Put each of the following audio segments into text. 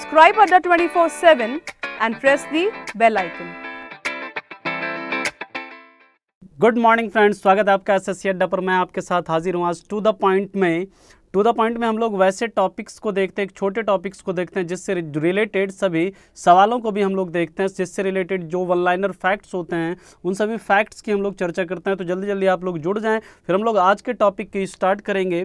Subscribe Adda 24-7 and press the bell icon. Good morning friends स्वागत है आपका S S अड्डा पर मैं आपके साथ हाजिर हूँ आज टू द पॉइंट में टू द पॉइंट में हम लोग वैसे टॉपिक्स को देखते हैं छोटे टॉपिक्स को देखते हैं जिससे रिलेटेड सभी सवालों को भी हम लोग देखते हैं जिससे रिलेटेड जो वन लाइनर फैक्ट्स होते हैं उन सभी फैक्ट्स की हम लोग चर्चा करते हैं तो जल्दी जल्दी आप लोग जुड़ जाएँ फिर हम लोग आज के टॉपिक की स्टार्ट करेंगे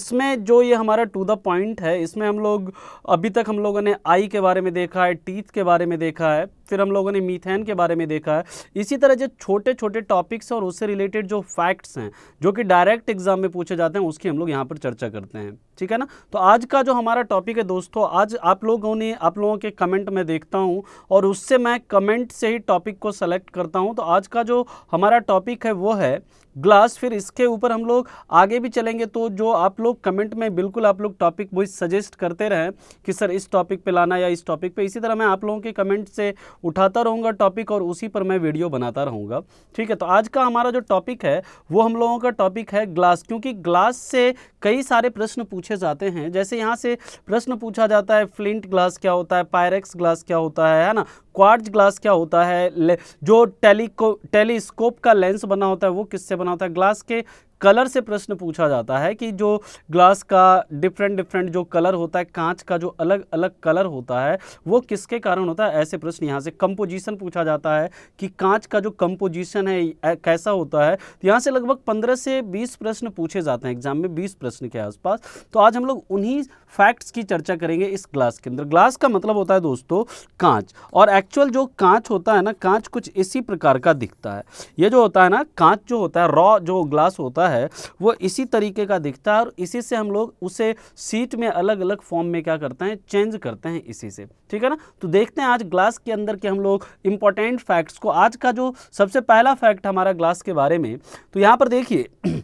इसमें जो ये हमारा टू द पॉइंट है इसमें हम लोग अभी तक हम लोगों ने आई के बारे में देखा है टीथ के बारे में देखा है फिर हम लोगों ने मीथेन के बारे में देखा है इसी तरह जो छोटे छोटे टॉपिक्स और उससे रिलेटेड जो फैक्ट्स हैं जो कि डायरेक्ट एग्जाम में पूछे जाते हैं उसकी हम लोग यहाँ पर चर्चा करते हैं करते हैं ठीक है ना तो आज का जो हमारा टॉपिक है दोस्तों आज आप लोगों ने आप लोगों के कमेंट में देखता हूँ और उससे मैं कमेंट से ही टॉपिक को सेलेक्ट करता हूँ तो आज का जो हमारा टॉपिक है वो है ग्लास फिर इसके ऊपर हम लोग आगे भी चलेंगे तो जो आप लोग कमेंट में बिल्कुल आप लोग टॉपिक वही सजेस्ट करते रहें कि सर इस टॉपिक पे लाना या इस टॉपिक पे इसी तरह मैं आप लोगों के कमेंट से उठाता रहूँगा टॉपिक और उसी पर मैं वीडियो बनाता रहूँगा ठीक है तो आज का हमारा जो टॉपिक है वो हम लोगों का टॉपिक है ग्लास क्योंकि ग्लास से कई सारे प्रश्न पूछे जाते हैं जैसे यहाँ से प्रश्न पूछा जाता है फ्लिंट ग्लास क्या होता है पायरेक्स ग्लास क्या होता है है ना क्वार्ज ग्लास क्या होता है जो टेलीको टेलीस्कोप का लेंस बना होता है वो किससे बना होता है ग्लास के कलर से प्रश्न पूछा जाता है कि जो ग्लास का डिफरेंट डिफरेंट जो कलर होता है कांच का जो अलग अलग कलर होता है वो किसके कारण होता है ऐसे प्रश्न यहाँ से कंपोजिशन पूछा जाता है कि कांच का जो कंपोजिशन है कैसा होता है तो यहाँ से लगभग 15 से 20 प्रश्न पूछे जाते हैं एग्जाम में 20 प्रश्न के आसपास तो आज हम लोग उन्हीं फैक्ट्स की चर्चा करेंगे इस ग्लास के अंदर ग्लास का मतलब होता है दोस्तों कांच और एक्चुअल जो कांच होता है ना कांच कुछ इसी प्रकार का दिखता है ये जो होता है ना कांच जो होता है रॉ जो ग्लास होता है वो इसी तरीके का दिखता है और इसी से हम लोग उसे सीट में अलग अलग फॉर्म में क्या करते हैं चेंज करते हैं इसी से ठीक है ना तो देखते हैं आज ग्लास के अंदर के हम लोग इंपॉर्टेंट फैक्ट्स को आज का जो सबसे पहला फैक्ट हमारा ग्लास के बारे में तो यहाँ पर देखिए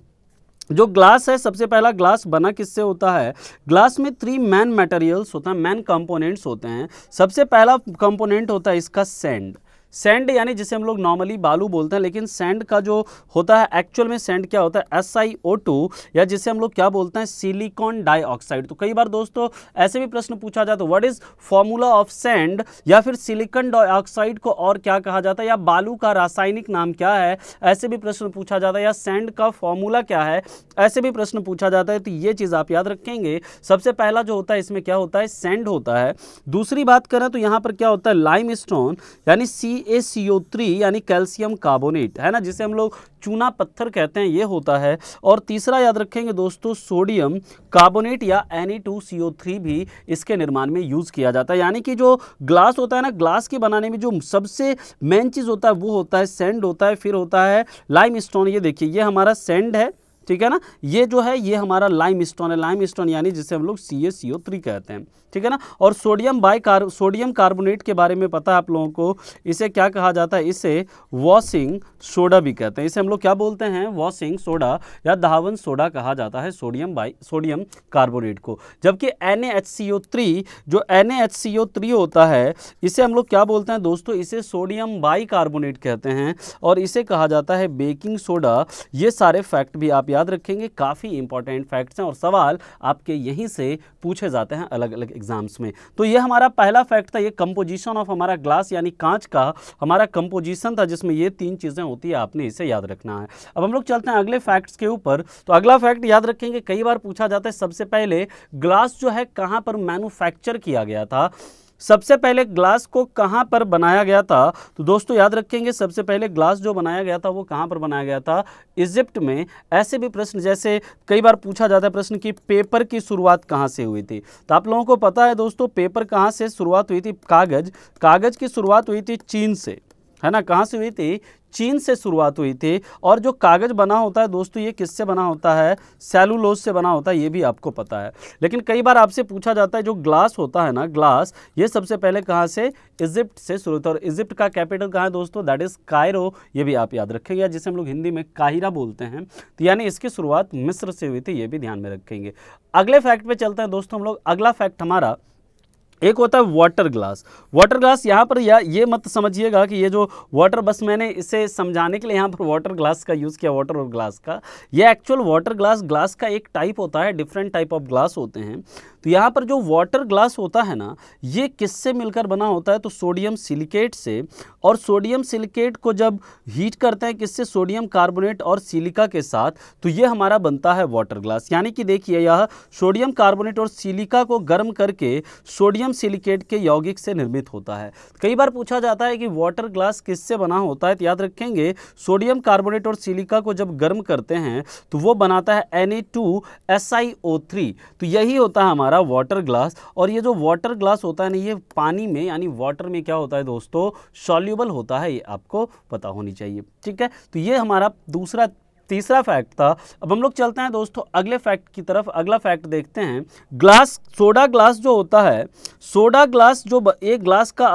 जो ग्लास है सबसे पहला ग्लास बना किससे होता है ग्लास में थ्री मैन मटेरियल्स होता है मैन कंपोनेंट्स होते हैं सबसे पहला कंपोनेंट होता है इसका सेंड सैंड यानी जिसे हम लोग नॉर्मली बालू बोलते हैं लेकिन सैंड का जो होता है एक्चुअल में सैंड क्या होता है एस आई ओ टू या जिसे हम लोग क्या बोलते हैं सिलिकॉन डाइऑक्साइड तो कई बार दोस्तों ऐसे भी प्रश्न पूछा जाता है what is formula of sand या फिर सिलिकॉन डाइऑक्साइड को और क्या कहा जाता है या बालू का रासायनिक नाम क्या है ऐसे भी प्रश्न पूछा जाता है या सैंड का फॉर्मूला क्या है ऐसे भी प्रश्न पूछा जाता है तो ये चीज़ आप याद रखेंगे सबसे पहला जो होता है इसमें क्या होता है सैंड होता है दूसरी बात करें तो यहाँ पर क्या होता है लाइम स्टोन यानी C A C O three यानी कैल्शियम कार्बोनेट है ना जिसे हम लोग चूना पत्थर कहते हैं ये होता है और तीसरा याद रखेंगे दोस्तों सोडियम कार्बोनेट या Na2CO3 भी इसके निर्माण में यूज़ किया जाता है यानी कि जो ग्लास होता है ना ग्लास के बनाने में जो सबसे मेन चीज़ होता है वो होता है सेंड होता है फिर होता है लाइम स्टोन ये देखिए ये हमारा सेंड है ठीक है ना ये जो है ये हमारा लाइम स्टोन है लाइम स्टोन यानी जिसे हम लोग सी एस सी थ्री कहते हैं ठीक है ना और sodium bicarb sodium carbonate के बारे में पता है आप लोगों को इसे क्या कहा जाता है इसे वॉशिंग सोडा भी कहते हैं इसे हम लोग क्या बोलते हैं वॉशिंग सोडा या धावन सोडा कहा जाता है सोडियम बाई सोडियम कार्बोनेट को जबकि N H C O three जो N H C O three होता है इसे हम लोग क्या बोलते हैं दोस्तों इसे सोडियम बाई कार्बोनेट कहते हैं और इसे कहा जाता है बेकिंग सोडा ये सारे फैक्ट भी आप याद रखेंगे काफ़ी इंपॉर्टेंट फैक्ट्स हैं और सवाल आपके यहीं से पूछे जाते हैं अलग अलग एग्जाम्स में तो ये हमारा पहला फैक्ट था ये कंपोजिशन ऑफ हमारा ग्लास यानी कांच का हमारा कंपोजिशन था जिसमें ये तीन चीज़ें होती है आपने इसे याद रखना है अब हम लोग चलते हैं अगले फैक्ट्स के ऊपर तो अगला फैक्ट याद रखेंगे कई बार पूछा जाता है सबसे पहले ग्लास जो है कहाँ पर मैनुफैक्चर किया गया था सबसे पहले ग्लास को कहाँ पर बनाया गया था तो दोस्तों याद रखेंगे सबसे पहले ग्लास जो बनाया गया था वो कहाँ पर बनाया गया था इजिप्ट में ऐसे भी प्रश्न जैसे कई बार पूछा जाता है प्रश्न कि पेपर की शुरुआत कहाँ से हुई थी तो आप लोगों को पता है दोस्तों पेपर कहाँ से शुरुआत हुई थी कागज़ कागज़ की शुरुआत हुई थी चीन से है ना कहाँ से हुई थी चीन से शुरुआत हुई थी और जो कागज़ बना होता है दोस्तों ये किससे बना होता है सेलुलोज से बना होता है ये भी आपको पता है लेकिन कई बार आपसे पूछा जाता है जो ग्लास होता है ना ग्लास ये सबसे पहले कहाँ से इजिप्ट से शुरू होता है और इजिप्ट का कैपिटल कहाँ है दोस्तों दैट इज़ कायरो ये भी आप याद रखेंगे या जिसे हम लोग हिंदी में काहिरा बोलते हैं तो यानी इसकी शुरुआत मिस्र से हुई थी ये भी ध्यान में रखेंगे अगले फैक्ट पर चलते हैं दोस्तों हम लोग अगला फैक्ट हमारा एक होता है वाटर ग्लास वाटर ग्लास यहाँ पर या ये मत समझिएगा कि ये जो वाटर बस मैंने इसे समझाने के लिए यहाँ पर वाटर ग्लास का यूज़ किया वाटर और ग्लास का ये एक्चुअल वाटर ग्लास ग्लास का एक टाइप होता है डिफरेंट टाइप ऑफ ग्लास होते हैं तो यहाँ पर जो वाटर ग्लास होता है ना ये किससे मिलकर बना होता है तो सोडियम सिलिकेट से और सोडियम सिलिकेट को जब हीट करते हैं किससे सोडियम कार्बोनेट और सिलिका के साथ तो ये हमारा बनता है वाटर ग्लास यानी कि देखिए यह सोडियम कार्बोनेट और सिलिका को गर्म करके सोडियम सिलिकेट के यौगिक से निर्मित होता है कई बार पूछा जाता है कि वाटर ग्लास किससे बना होता है तो याद रखेंगे सोडियम कार्बोनेट और सिलिका को जब गर्म करते हैं तो वो बनाता है N A two S I O three तो यही होता है हमारा हमारा वाटर ग्लास और ये जो वाटर ग्लास होता है ना ये पानी में यानी वाटर में क्या होता है दोस्तों सॉल्यूबल होता है ये आपको पता होनी चाहिए ठीक है तो ये हमारा दूसरा तीसरा फैक्ट था अब हम लोग चलते हैं दोस्तों अगले फैक्ट की तरफ अगला फैक्ट देखते हैं ग्लास सोडा ग्लास जो होता है सोडा ग्लास जो एक ग्लास का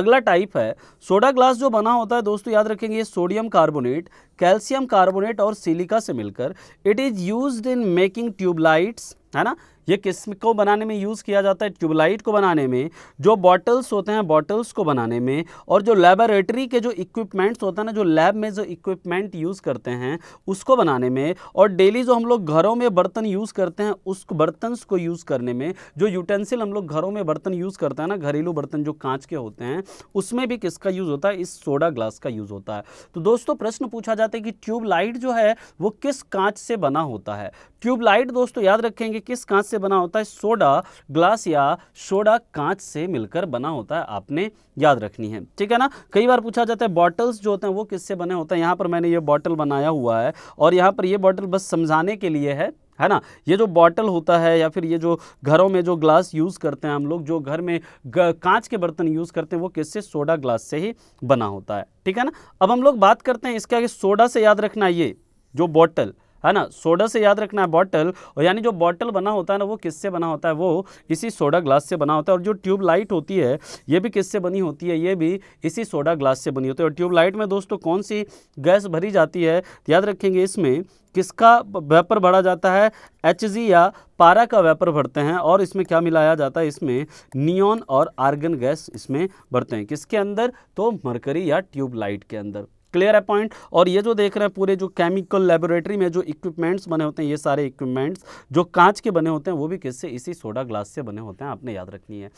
अगला टाइप है सोडा ग्लास जो बना होता है दोस्तों याद रखेंगे सोडियम कार्बोनेट कैल्शियम कार्बोनेट और सिलिका से मिलकर it is used in making tubelights है ना ये किस को बनाने में यूज़ किया जाता है ट्यूबलाइट को बनाने में जो बॉटल्स होते हैं बॉटल्स को बनाने में और जो लेबोरेटरी के जो इक्विपमेंट्स होते हैं ना जो लैब में जो इक्विपमेंट यूज़ करते हैं उसको बनाने में और डेली जो हम लोग घरों में बर्तन यूज़ करते हैं उस बर्तन को यूज़ करने में जो यूटेंसिल हम लोग घरों में बर्तन यूज़ करते हैं ना घरेलू बर्तन जो कांच के होते हैं उसमें भी किसका यूज़ होता है इस सोडा ग्लास का यूज़ होता है तो दोस्तों प्रश्न पूछा जाता है कि ट्यूबलाइट जो है वो किस कांच से बना होता है ट्यूबलाइट दोस्तों याद रखेंगे किस कांच से से बना होता है सोडा ग्लास या सोडा कांच से मिलकर बना होता है आपने याद रखनी है ठीक है ना कई बार पूछा जाता है बॉटल्स जो होते हैं वो किससे बने होते हैं यहाँ पर मैंने ये बॉटल बनाया हुआ है और यहाँ पर ये बॉटल बस समझाने के लिए है है ना ये जो बॉटल होता है या फिर ये जो घरों में जो ग्लास यूज़ करते हैं हम लोग जो घर में कांच के बर्तन यूज़ करते हैं वो किससे सोडा ग्लास से ही बना होता है ठीक है ना अब हम लोग बात करते हैं इसके आगे सोडा से याद रखना ये जो बॉटल है ना सोडा से याद रखना है बॉटल और यानी जो बॉटल बना होता है ना वो किससे बना होता है वो इसी सोडा ग्लास से बना होता है और जो ट्यूब लाइट होती है ये भी किससे बनी होती है ये भी इसी सोडा ग्लास से बनी होती है और ट्यूब लाइट में दोस्तों कौन सी गैस भरी जाती है याद रखेंगे इसमें किसका वेपर भरा जाता है एच या पारा का वेपर भरते हैं और इसमें क्या मिलाया जाता है इसमें नियोन और आर्गन गैस इसमें भरते हैं किसके अंदर तो मरकरी या ट्यूब लाइट के अंदर क्लियर है पॉइंट और ये जो देख रहे हैं पूरे जो केमिकल लेबोरेटरी में जो इक्विपमेंट्स बने होते हैं ये सारे इक्विपमेंट्स जो कांच के बने होते हैं वो भी किससे इसी सोडा ग्लास से बने होते हैं आपने याद रखनी है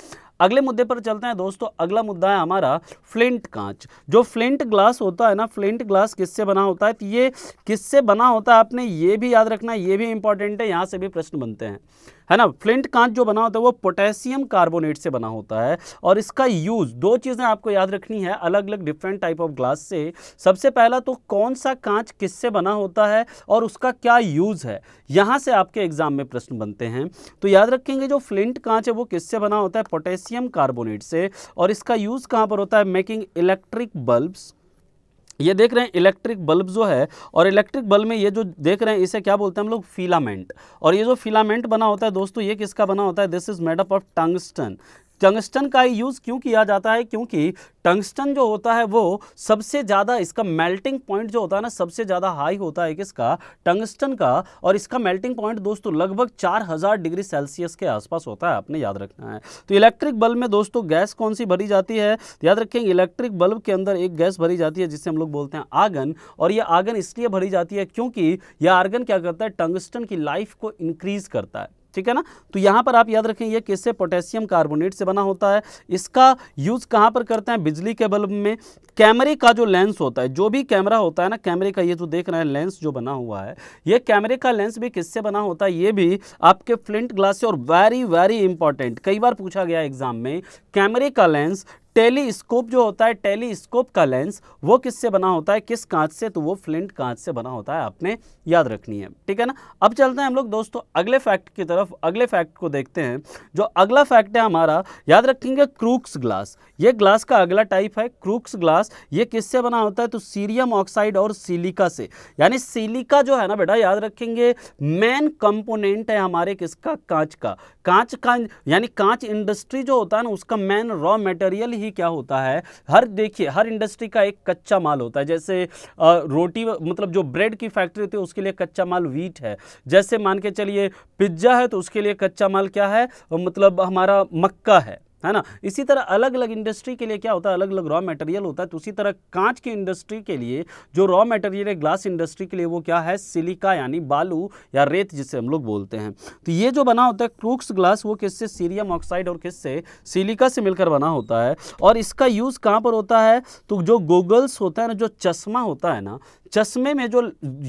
अगले मुद्दे पर चलते हैं दोस्तों अगला मुद्दा है हमारा फ्लिंट कांच जो फ्लिंट ग्लास होता है ना फ्लिंट ग्लास किससे बना होता है तो ये किससे बना होता है आपने ये भी याद रखना है ये भी इंपॉर्टेंट है यहाँ से भी प्रश्न बनते हैं है ना फ्लिंट कांच जो बना होता है वो पोटेशियम कार्बोनेट से बना होता है और इसका यूज़ दो चीज़ें आपको याद रखनी है अलग अलग डिफरेंट टाइप ऑफ ग्लास से सबसे पहला तो कौन सा कांच किससे बना होता है और उसका क्या यूज़ है यहाँ से आपके एग्ज़ाम में प्रश्न बनते हैं तो याद रखेंगे जो फ्लिंट कांच है वो किससे बना होता है पोटेशियम कार्बोनेट से और इसका यूज़ कहाँ पर होता है मेकिंग इलेक्ट्रिक बल्ब्स ये देख रहे हैं इलेक्ट्रिक बल्ब जो है और इलेक्ट्रिक बल्ब में ये जो देख रहे हैं इसे क्या बोलते हैं हम लोग फिलामेंट और ये जो फिलामेंट बना होता है दोस्तों ये किसका बना होता है this is made up of tungsten tungsten का यूज़ क्यों किया जाता है क्योंकि टंगस्टन जो होता है वो सबसे ज़्यादा इसका मेल्टिंग पॉइंट जो होता है ना सबसे ज़्यादा हाई होता है किसका टंगस्टन का और इसका मेल्टिंग पॉइंट दोस्तों लगभग 4000 डिग्री सेल्सियस के आसपास होता है आपने याद रखना है तो इलेक्ट्रिक बल्ब में दोस्तों गैस कौन सी भरी जाती है याद रखेंगे इलेक्ट्रिक बल्ब के अंदर एक गैस भरी जाती है जिसे हम लोग बोलते हैं आगन और यह आगन इसलिए भरी जाती है क्योंकि यह आर्गन क्या करता है टंगस्टन की लाइफ को इंक्रीज़ करता है ठीक है ना तो यहाँ पर आप याद रखें ये किससे पोटेशियम कार्बोनेट से बना होता है इसका यूज़ कहाँ पर करते हैं बिजली के बल्ब में कैमरे का जो लेंस होता है जो भी कैमरा होता है ना कैमरे का ये जो देख रहे हैं लेंस जो बना हुआ है ये कैमरे का लेंस भी किससे बना होता है ये भी आपके फ्लिंट ग्लास से और वेरी वेरी इंपॉर्टेंट कई बार पूछा गया एग्जाम में कैमरे का लेंस टेलीस्कोप जो होता है टेलीस्कोप का लेंस वो किससे बना होता है किस कांच से तो वो फ्लिंट कांच से बना होता है आपने याद रखनी है ठीक है ना अब चलते हैं हम लोग दोस्तों अगले फैक्ट की तरफ अगले फैक्ट को देखते हैं जो अगला फैक्ट है हमारा याद रखेंगे क्रूक्स ग्लास ये ग्लास का अगला टाइप है क्रूक्स ग्लास ये किससे बना होता है तो सीरियम ऑक्साइड और सिलिका से यानी सिलिका जो है ना बेटा याद रखेंगे मेन कंपोनेंट है हमारे किसका कांच का कांच का यानी कांच इंडस्ट्री जो होता है ना उसका मेन रॉ मटेरियल ही क्या होता है हर देखिए हर इंडस्ट्री का एक कच्चा माल होता है जैसे रोटी मतलब जो ब्रेड की फैक्ट्री होती है उसके लिए कच्चा माल वीट है जैसे मान के चलिए पिज्ज़ा है तो उसके लिए कच्चा माल क्या है मतलब हमारा मक्का है है ना इसी तरह अलग अलग इंडस्ट्री के लिए क्या होता है अलग अलग रॉ मटेरियल होता है तो उसी तरह कांच की इंडस्ट्री के लिए जो रॉ मटेरियल है ग्लास इंडस्ट्री के लिए वो क्या है सिलिका यानी बालू या रेत जिसे हम लोग बोलते हैं तो ये जो बना होता है क्रूक्स ग्लास वो किससे सीरियम ऑक्साइड और किससे सिलिका से मिलकर बना होता है और इसका यूज़ कहाँ पर होता है तो जो गोगल्स होता है ना जो चश्मा होता है ना चश्मे में जो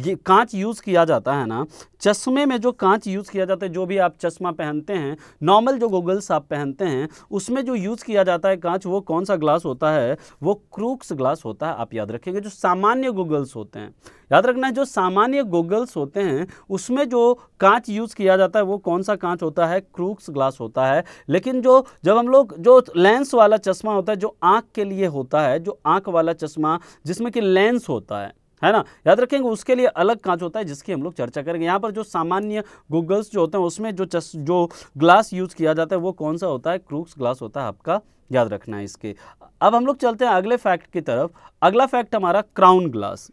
ये कांच यूज़ किया जाता है ना चश्मे में जो कांच यूज़ किया जाता है जो भी आप चश्मा पहनते हैं नॉर्मल जो गोगल्स आप पहनते हैं उसमें जो यूज़ किया जाता है कांच वो कौन सा ग्लास होता है वो क्रूक्स ग्लास होता है आप याद रखेंगे जो सामान्य गोगल्स होते हैं याद रखना है जो सामान्य गोगल्स होते हैं उसमें जो कांच यूज़ किया जाता है वो कौन सा कांच होता है क्रूक्स ग्लास होता है लेकिन जो जब हम लोग जो लेंस वाला चश्मा होता है जो आँख के लिए होता है जो आँख वाला चश्मा जिसमें कि लेंस होता है है ना याद रखेंगे उसके लिए अलग कांच होता है जिसकी हम लोग चर्चा करेंगे यहाँ पर जो सामान्य गूगल्स जो होते हैं उसमें जो चस जो ग्लास यूज़ किया जाता है वो कौन सा होता है क्रूक्स ग्लास होता है आपका याद रखना है इसके अब हम लोग चलते हैं अगले फैक्ट की तरफ अगला फैक्ट हमारा क्राउन ग्लास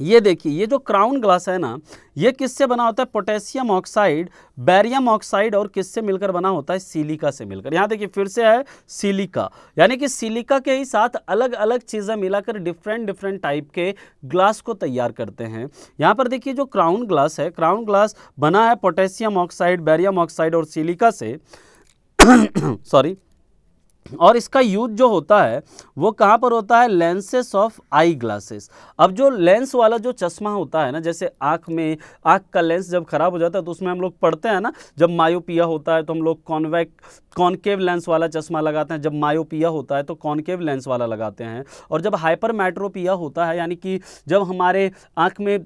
ये देखिए ये जो क्राउन ग्लास है ना ये किससे बना होता है पोटेशियम ऑक्साइड बैरियम ऑक्साइड और किससे मिलकर बना होता है सिलिका से मिलकर यहाँ देखिए फिर से है सिलिका यानी कि सिलिका के ही साथ अलग अलग चीज़ें मिलाकर डिफरेंट डिफरेंट टाइप के ग्लास को तैयार करते हैं यहाँ पर देखिए जो क्राउन ग्लास है क्राउन ग्लास बना है पोटेशियम ऑक्साइड बैरियम ऑक्साइड और सिलिका से सॉरी और इसका यूज जो होता है वो कहाँ पर होता है लेंसेस ऑफ आई ग्लासेस अब जो लेंस वाला जो चश्मा होता है ना जैसे आँख में आँख का लेंस जब खराब हो जाता है तो उसमें हम लोग पढ़ते हैं ना जब मायोपिया होता है तो हम लोग कॉन्वेक कॉन्केव लेंस वाला चश्मा लगाते हैं जब मायोपिया होता है तो कॉन्केव लेंस वाला लगाते हैं और जब हाइपर मैट्रोपिया होता है यानी कि जब हमारे आँख में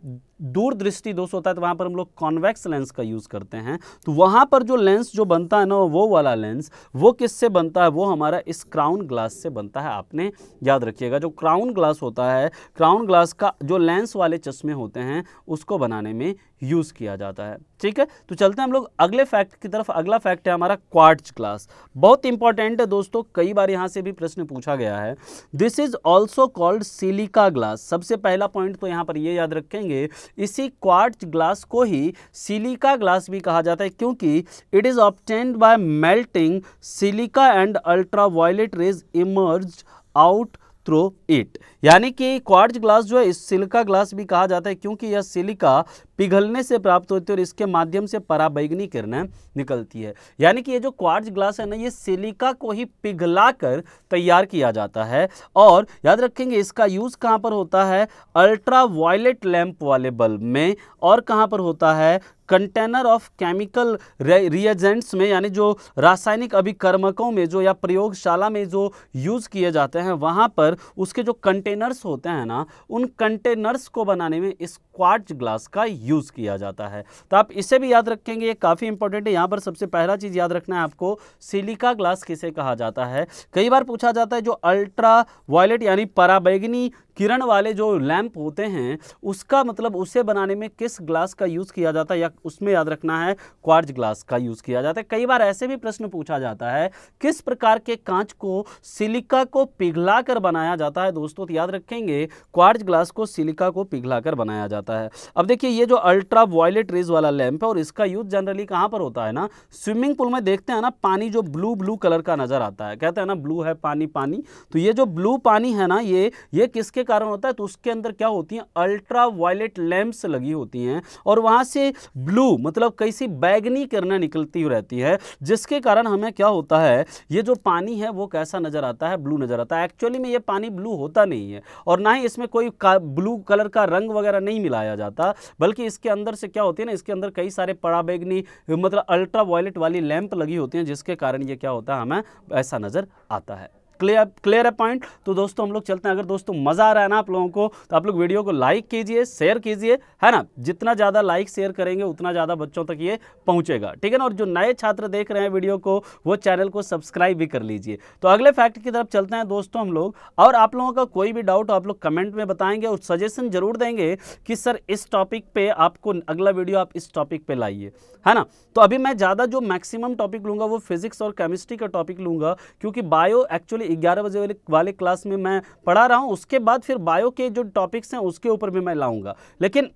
दूरदृष्टि दोष होता है तो वहाँ पर हम लोग कॉन्वेक्स लेंस का यूज़ करते हैं तो वहाँ पर जो लेंस जो बनता है ना वो वाला लेंस वो किससे बनता है वो हमारा इस क्राउन ग्लास से बनता है आपने याद रखिएगा जो क्राउन ग्लास होता है क्राउन ग्लास का जो लेंस वाले चश्मे होते हैं उसको बनाने में यूज़ किया जाता है ठीक है तो चलते हैं हम लोग अगले फैक्ट की तरफ अगला फैक्ट है हमारा क्वार्ट्ज ग्लास बहुत इंपॉर्टेंट है दोस्तों कई बार यहाँ से भी प्रश्न पूछा गया है this is also called silica glass सबसे पहला पॉइंट तो यहाँ पर ये याद रखेंगे इसी क्वार्ट्ज ग्लास को ही सिलिका ग्लास भी कहा जाता है क्योंकि it is obtained by melting silica and ultraviolet rays emerge out through it यानी कि क्वार्ट्ज ग्लास जो है इस सिलिका ग्लास भी कहा जाता है क्योंकि यह सिलिका पिघलने से प्राप्त होती है और इसके माध्यम से पराबैगनी किरणें निकलती है यानी कि ये जो क्वार्ज ग्लास है ना ये सिलिका को ही पिघला कर तैयार किया जाता है और याद रखेंगे इसका यूज़ कहाँ पर होता है अल्ट्रा वायलेट लैम्प वाले बल्ब में और कहाँ पर होता है कंटेनर ऑफ केमिकल रिएजेंट्स में यानी जो रासायनिक अभिकर्मकों में जो या प्रयोगशाला में जो यूज़ किए जाते हैं वहाँ पर उसके जो कंटेनर कंटेनर्स होते हैं ना उन कंटेनर्स को बनाने में इस क्वार्ट ग्लास का यूज़ किया जाता है तो आप इसे भी याद रखेंगे ये काफ़ी इंपॉर्टेंट है यहाँ पर सबसे पहला चीज़ याद रखना है आपको सिलिका ग्लास किसे कहा जाता है कई बार पूछा जाता है जो अल्ट्रा वायलेट यानी पराबैगनी किरण वाले जो लैंप होते हैं उसका मतलब उसे बनाने में किस ग्लास का यूज़ किया जाता है या उसमें याद रखना है क्वार्च ग्लास का यूज़ किया जाता है कई बार ऐसे भी प्रश्न पूछा जाता है किस प्रकार के कांच को सिलिका को पिघला कर बनाया जाता है दोस्तों तो याद रखेंगे क्वार्ज ग्लास को सिलिका को पिघलाकर बनाया जाता है अब देखिए ये जो अल्ट्रा वायलेट रेज वाला लैंप है और इसका यूज जनरली कहाँ पर होता है ना स्विमिंग पूल में देखते हैं ना पानी जो ब्लू ब्लू कलर का नजर आता है कहते हैं ना ब्लू है पानी पानी तो ये जो ब्लू पानी है ना ये ये किसके कारण होता है तो उसके अंदर क्या होती है अल्ट्रा वायलेट लैंप्स लगी होती हैं और वहाँ से ब्लू मतलब कैसी बैगनी किरणें निकलती रहती है जिसके कारण हमें क्या होता है ये जो पानी है वो कैसा नजर आता है ब्लू नजर आता है एक्चुअली में ये पानी ब्लू होता नहीं है है और ना ही इसमें कोई ब्लू कलर का रंग वगैरह नहीं मिलाया जाता बल्कि इसके अंदर से क्या होती है ना इसके अंदर कई सारे पराबेगनी मतलब अल्ट्रा वायलेट वाली लैंप लगी होती हैं जिसके कारण ये क्या होता है हमें ऐसा नज़र आता है क्लियर क्लियर है पॉइंट तो दोस्तों हम लोग चलते हैं अगर दोस्तों मज़ा आ रहा है ना आप लोगों को तो आप लोग वीडियो को लाइक कीजिए शेयर कीजिए है ना जितना ज़्यादा लाइक शेयर करेंगे उतना ज़्यादा बच्चों तक ये पहुंचेगा ठीक है ना और जो नए छात्र देख रहे हैं वीडियो को वो चैनल को सब्सक्राइब भी कर लीजिए तो अगले फैक्ट की तरफ चलते हैं दोस्तों हम लोग और आप लोगों का कोई भी डाउट आप लोग कमेंट में बताएंगे और सजेशन जरूर देंगे कि सर इस टॉपिक पे आपको अगला वीडियो आप इस टॉपिक पे लाइए है ना तो अभी मैं ज़्यादा जो मैक्सिमम टॉपिक लूँगा वो फिजिक्स और केमिस्ट्री का टॉपिक लूँगा क्योंकि बायो एक्चुअली वाली ग्यारह बजे वाले वाले क्लास में मैं पढ़ा रहा हूँ उसके बाद फिर बायो के जो टॉपिक्स हैं उसके ऊपर भी मैं लाऊँगा लेकिन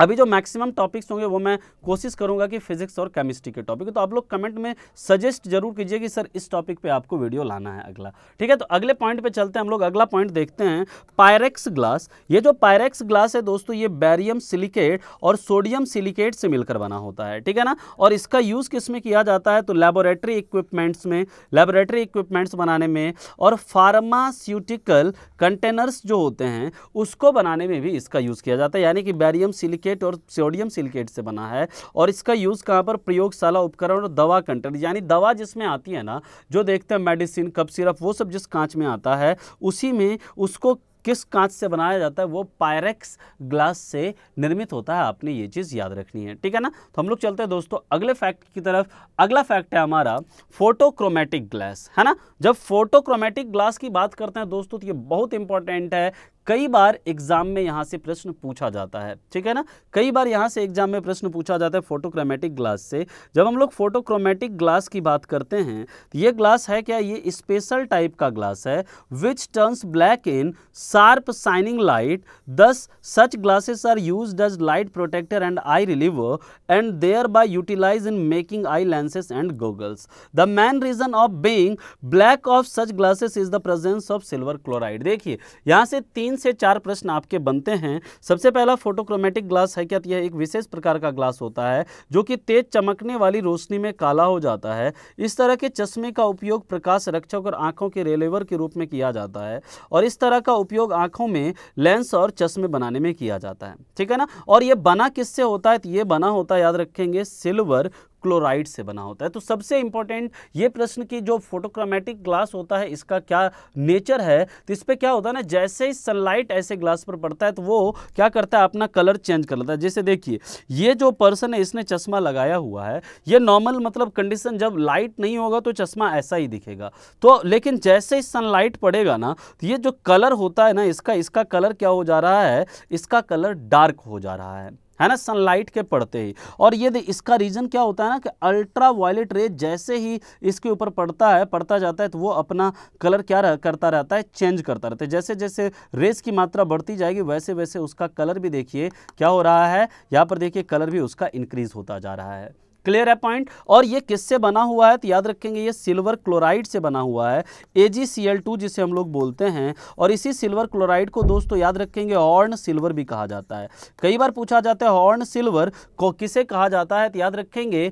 अभी जो मैक्सिमम टॉपिक्स होंगे वो मैं कोशिश करूंगा कि फिजिक्स और केमिस्ट्री के टॉपिक तो आप लोग कमेंट में सजेस्ट जरूर कीजिए कि सर इस टॉपिक पे आपको वीडियो लाना है अगला ठीक है तो अगले पॉइंट पे चलते हैं हम लोग अगला पॉइंट देखते हैं पायरेक्स ग्लास ये जो पायरेक्स ग्लास है दोस्तों ये बैरियम सिलिकेट और सोडियम सिलिकेट से मिलकर बना होता है ठीक है ना और इसका यूज़ किस में किया जाता है तो लेबोरेटरी इक्विपमेंट्स में लेबोरेटरी इक्विपमेंट्स बनाने में और फार्मास्यूटिकल कंटेनर्स जो होते हैं उसको बनाने में भी इसका यूज़ किया जाता है यानी कि बैरियम सिलिकेट सिलिकेट और सोडियम सिलिकेट से बना है और इसका यूज़ कहाँ पर प्रयोगशाला उपकरण और दवा कंटेनर यानी दवा जिसमें आती है ना जो देखते हैं मेडिसिन कप सिरप वो सब जिस कांच में आता है उसी में उसको किस कांच से बनाया जाता है वो पायरेक्स ग्लास से निर्मित होता है आपने ये चीज़ याद रखनी है ठीक है ना तो हम लोग चलते हैं दोस्तों अगले फैक्ट की तरफ अगला फैक्ट है हमारा फोटोक्रोमेटिक ग्लास है ना जब फोटोक्रोमेटिक ग्लास की बात करते हैं दोस्तों तो ये बहुत इंपॉर्टेंट है कई बार एग्जाम में यहाँ से प्रश्न पूछा जाता है ठीक है ना कई बार यहाँ से एग्जाम में प्रश्न पूछा जाता है फोटोक्रोमेटिक ग्लास से जब हम लोग फोटोक्रोमेटिक ग्लास की बात करते हैं तो ये ग्लास है क्या ये स्पेशल टाइप का ग्लास है which turns black in sharp shining light this such glasses are use as light protector and eye reliever and thereby utilize in making eye lenses and goggles the main reason of being black of such glasses is the presence of silver chloride देखिए यहाँ से तीन तीन से चार प्रश्न आपके बनते हैं सबसे पहला फोटोक्रोमेटिक ग्लास है क्या तो यह एक विशेष प्रकार का ग्लास होता है जो कि तेज चमकने वाली रोशनी में काला हो जाता है इस तरह के चश्मे का उपयोग प्रकाश रक्षक और आंखों के रेलेवर के रूप में किया जाता है और इस तरह का उपयोग आंखों में लेंस और चश्मे बनाने में किया जाता है ठीक है ना और यह बना किससे होता है तो यह बना होता है याद रखेंगे सिल्वर क्लोराइड से बना होता है तो सबसे इंपॉर्टेंट ये प्रश्न कि जो फोटोक्रोमेटिक ग्लास होता है इसका क्या नेचर है तो इस पर क्या होता है ना जैसे ही सनलाइट ऐसे ग्लास पर पड़ता है तो वो क्या करता है अपना कलर चेंज कर लेता है जैसे देखिए ये जो पर्सन है इसने चश्मा लगाया हुआ है ये नॉर्मल मतलब कंडीशन जब लाइट नहीं होगा तो चश्मा ऐसा ही दिखेगा तो लेकिन जैसे ही सनलाइट पड़ेगा ना तो ये जो कलर होता है ना इसका इसका कलर क्या हो जा रहा है इसका कलर डार्क हो जा रहा है है ना सनलाइट के पड़ते ही और ये इसका रीज़न क्या होता है ना कि अल्ट्रा वायलेट रे जैसे ही इसके ऊपर पड़ता है पड़ता जाता है तो वो अपना कलर क्या रह, करता रहता है चेंज करता रहता है जैसे जैसे रेस की मात्रा बढ़ती जाएगी वैसे वैसे उसका कलर भी देखिए क्या हो रहा है यहाँ पर देखिए कलर भी उसका इंक्रीज़ होता जा रहा है क्लियर है पॉइंट और ये किससे बना हुआ है तो याद रखेंगे ये सिल्वर क्लोराइड से बना हुआ है टू जिसे हम लोग बोलते हैं और इसी सिल्वर क्लोराइड को दोस्तों याद रखेंगे हॉर्न सिल्वर भी कहा जाता है कई बार पूछा जाता है हॉर्न सिल्वर को किसे कहा जाता है तो याद रखेंगे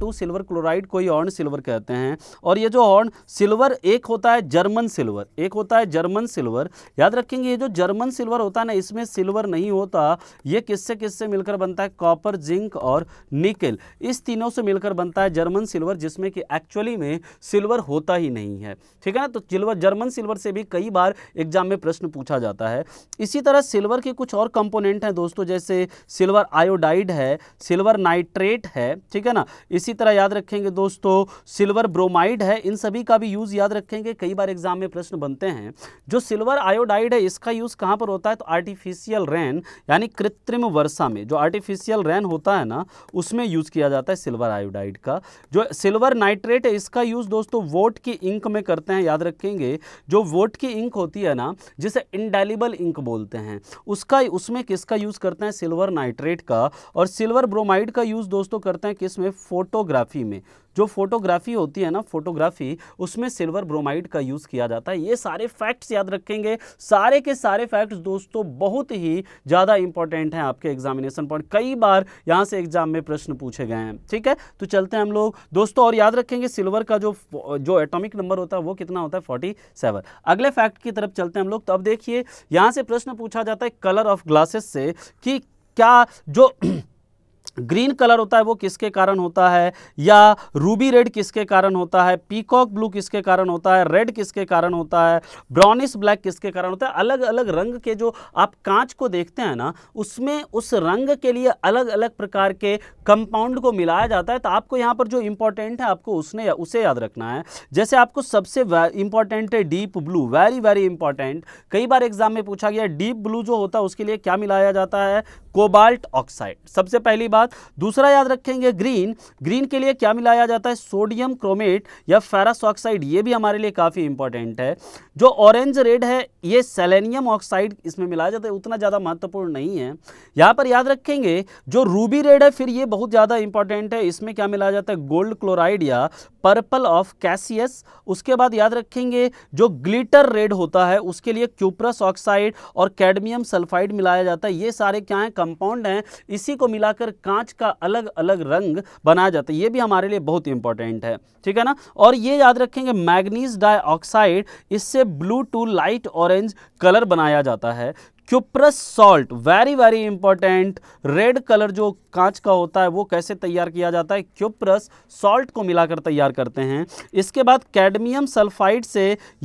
टू सिल्वर क्लोराइड को ही हॉर्न सिल्वर कहते हैं और ये जो हॉर्न सिल्वर एक होता है जर्मन सिल्वर एक होता है जर्मन सिल्वर याद रखेंगे ये जो जर्मन सिल्वर होता है ना इसमें सिल्वर नहीं होता ये किससे किससे मिलकर बनता है कॉपर जिंक और निकेल इस तीनों से मिलकर बनता है जर्मन सिल्वर जिसमें कि एक्चुअली में सिल्वर होता ही नहीं है ठीक है ना तो सिल्वर जर्मन सिल्वर से भी कई बार एग्जाम में प्रश्न पूछा जाता है इसी तरह सिल्वर के कुछ और कंपोनेंट हैं दोस्तों जैसे सिल्वर आयोडाइड है सिल्वर नाइट्रेट है ठीक है ना इसी तरह याद रखेंगे दोस्तों सिल्वर ब्रोमाइड है इन सभी का भी यूज़ याद रखेंगे कई बार एग्जाम में प्रश्न बनते हैं जो सिल्वर आयोडाइड है इसका यूज़ कहाँ पर होता है तो आर्टिफिशियल रैन यानी कृत्रिम वर्षा में जो आर्टिफिशियल रैन होता है ना उसमें यूज़ किया जाता है सिल्वर आयोडाइड का जो सिल्वर नाइट्रेट है इसका यूज़ दोस्तों वोट की इंक में करते हैं याद रखेंगे जो वोट की इंक होती है ना जिसे इनडेलिबल इंक बोलते हैं उसका उसमें किसका यूज़ करते हैं सिल्वर नाइट्रेट का और सिल्वर ब्रोमाइड का यूज़ दोस्तों करते हैं किस में फोटोग्राफी में जो फोटोग्राफी होती है ना फोटोग्राफी उसमें सिल्वर ब्रोमाइड का यूज़ किया जाता है ये सारे फैक्ट्स याद रखेंगे सारे के सारे फैक्ट्स दोस्तों बहुत ही ज़्यादा इंपॉर्टेंट हैं आपके एग्जामिनेशन पॉइंट कई बार यहाँ से एग्जाम में प्रश्न पूछे गए हैं ठीक है तो चलते हैं हम लोग दोस्तों और याद रखेंगे सिल्वर का जो जो एटोमिक नंबर होता है वो कितना होता है फोर्टी सेवन अगले फैक्ट की तरफ चलते हैं हम लोग तो अब देखिए यहाँ से प्रश्न पूछा जाता है कलर ऑफ ग्लासेस से कि क्या जो ग्रीन कलर होता है वो किसके कारण होता है या रूबी रेड किसके कारण होता है पीकॉक ब्लू किसके कारण होता है रेड किसके कारण होता है ब्राउनिश ब्लैक किसके कारण होता है अलग अलग रंग के जो आप कांच को देखते हैं ना उसमें उस रंग के लिए अलग अलग प्रकार के कंपाउंड को मिलाया जाता है तो आपको यहाँ पर जो इंपॉर्टेंट है आपको उसने उसे याद रखना है जैसे आपको सबसे इंपॉर्टेंट है deep blue very very important कई बार एग्जाम में पूछा गया डीप ब्लू जो होता है उसके लिए क्या मिलाया जाता है कोबाल्ट ऑक्साइड सबसे पहली बात बाद दूसरा याद रखेंगे ग्रीन ग्रीन के लिए क्या मिलाया जाता है सोडियम क्रोमेट या फेरस ऑक्साइड ये भी हमारे लिए काफ़ी इंपॉर्टेंट है जो ऑरेंज रेड है ये सेलेनियम ऑक्साइड इसमें मिलाया जाता है उतना ज़्यादा महत्वपूर्ण नहीं है यहाँ पर याद रखेंगे जो रूबी रेड है फिर ये बहुत ज़्यादा इंपॉर्टेंट है इसमें क्या मिलाया जाता है गोल्ड क्लोराइड या पर्पल ऑफ कैसियस उसके बाद याद रखेंगे जो ग्लिटर रेड होता है उसके लिए क्यूप्रस ऑक्साइड और कैडमियम सल्फाइड मिलाया जाता है ये सारे क्या हैं कंपाउंड हैं इसी को मिलाकर कांच का अलग अलग रंग बनाया जाता है ये भी हमारे लिए बहुत इंपॉर्टेंट है ठीक है ना और ये याद रखेंगे मैग्नीज डाई इससे blue to light orange colour बनाया जाता है cuprous salt very very important red colour जो कांच का होता है वो कैसे तैयार किया जाता है क्यूप्रस सॉल्ट को मिलाकर तैयार करते हैं इसके बाद कैडमियम सल्फाइड से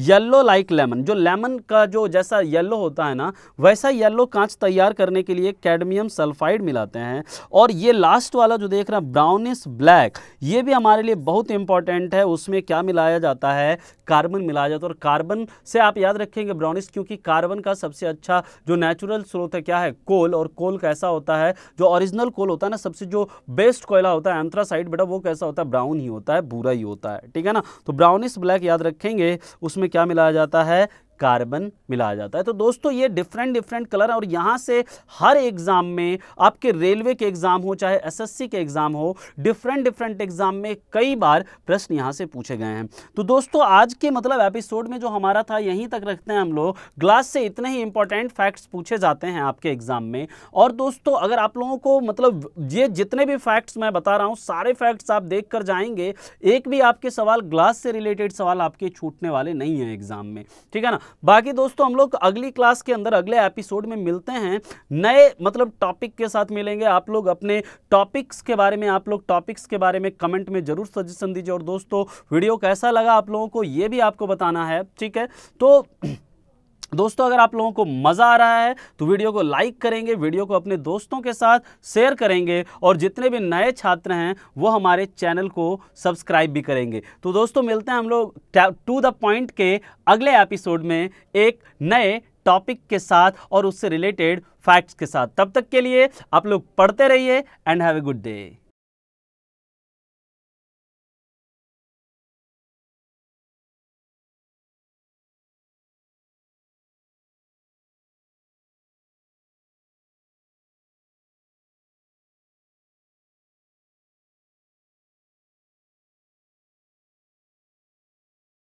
येल्लो लाइक लेमन जो लेमन का जो जैसा येल्लो होता है ना वैसा येल्लो कांच तैयार करने के लिए कैडमियम सल्फाइड मिलाते हैं और ये लास्ट वाला जो देख रहे हैं ब्राउनिस ब्लैक ये भी हमारे लिए बहुत इंपॉर्टेंट है उसमें क्या मिलाया जाता है कार्बन मिलाया जाता है और कार्बन से आप याद रखेंगे ब्राउनिस क्योंकि कार्बन का सबसे अच्छा जो जो नेचुरल स्रोत है क्या है कोल और कोल कैसा होता है जो ओरिजिनल कोल होता है ना सबसे जो बेस्ट कोयला होता है एंथ्रासाइट बेटा वो कैसा होता है ब्राउन ही होता है बुरा ही होता है ठीक है ना तो ब्राउनिस ब्लैक याद रखेंगे उसमें क्या मिलाया जाता है कार्बन मिलाया जाता है तो दोस्तों ये डिफरेंट डिफरेंट कलर और यहाँ से हर एग्ज़ाम में आपके रेलवे के एग्ज़ाम हो चाहे एसएससी के एग्ज़ाम हो डिफरेंट डिफरेंट एग्ज़ाम में कई बार प्रश्न यहाँ से पूछे गए हैं तो दोस्तों आज के मतलब एपिसोड में जो हमारा था यहीं तक रखते हैं हम लोग ग्लास से इतने ही इंपॉर्टेंट फैक्ट्स पूछे जाते हैं आपके एग्ज़ाम में और दोस्तों अगर आप लोगों को मतलब ये जितने भी फैक्ट्स मैं बता रहा हूँ सारे फैक्ट्स आप देख कर जाएंगे एक भी आपके सवाल ग्लास से रिलेटेड सवाल आपके छूटने वाले नहीं हैं एग्ज़ाम में ठीक है ना बाकी दोस्तों हम लोग अगली क्लास के अंदर अगले एपिसोड में मिलते हैं नए मतलब टॉपिक के साथ मिलेंगे आप लोग अपने टॉपिक्स के बारे में आप लोग टॉपिक्स के बारे में कमेंट में ज़रूर सजेशन दीजिए और दोस्तों वीडियो कैसा लगा आप लोगों को ये भी आपको बताना है ठीक है तो दोस्तों अगर आप लोगों को मज़ा आ रहा है तो वीडियो को लाइक करेंगे वीडियो को अपने दोस्तों के साथ शेयर करेंगे और जितने भी नए छात्र हैं वो हमारे चैनल को सब्सक्राइब भी करेंगे तो दोस्तों मिलते हैं हम लोग टू द पॉइंट के अगले एपिसोड में एक नए टॉपिक के साथ और उससे रिलेटेड फैक्ट्स के साथ तब तक के लिए आप लोग पढ़ते रहिए and have a good day